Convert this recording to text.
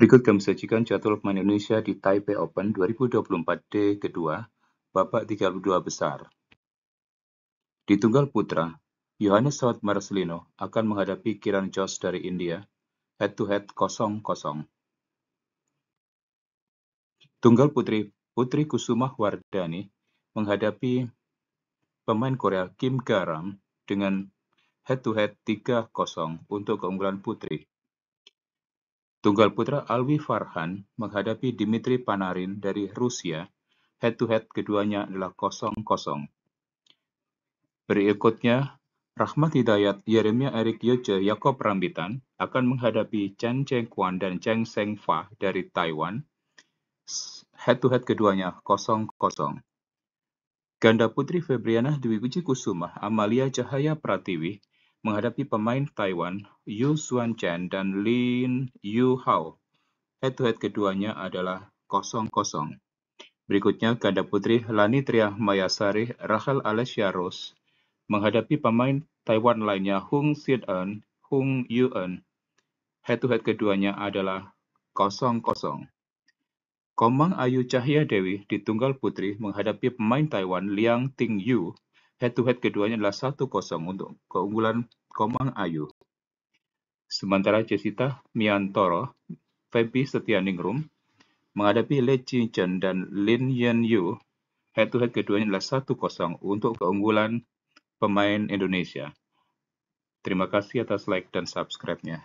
Berikut kami sajikan jadwal pemain Indonesia di Taipei Open 2024D kedua, babak 32 besar. Di tunggal putra, Yohanes Saud Marcelino akan menghadapi Kiran Jos dari India, head-to-head kosong kosong. Tunggal putri, Putri Kusumah Wardani menghadapi pemain Korea Kim Garam dengan head-to-head 3 kosong untuk keunggulan putri. Tunggal putra Alwi Farhan menghadapi Dimitri Panarin dari Rusia. Head-to-head -head keduanya adalah 0-0. Berikutnya, Rahmat Hidayat, Yeremia Erik Yoce, Yakob Rambitan akan menghadapi Chen Cheng Kuan dan Cheng Seng Fa dari Taiwan. Head-to-head -head keduanya 0-0. Ganda putri Febriana Dwi Kusuma, Amalia Cahaya Pratiwi menghadapi pemain Taiwan Yu Xuan Chen dan Lin Yu Hao Head-to-head keduanya adalah 0-0. Berikutnya ganda putri Lani Mayasari Rachel Alessia Rose menghadapi pemain Taiwan lainnya Hung Sid En Hung Yu En. Head-to-head keduanya adalah 0-0. Komang Ayu Cahya Dewi di tunggal putri menghadapi pemain Taiwan Liang Ting Yu Head to head keduanya adalah 1-0 untuk keunggulan Komang Ayu. Sementara Jessica Miantoro, Febi Setianingrum, menghadapi Le Jin Chen dan Lin Yan Yu. Head to head keduanya adalah 1-0 untuk keunggulan pemain Indonesia. Terima kasih atas like dan subscribe-nya.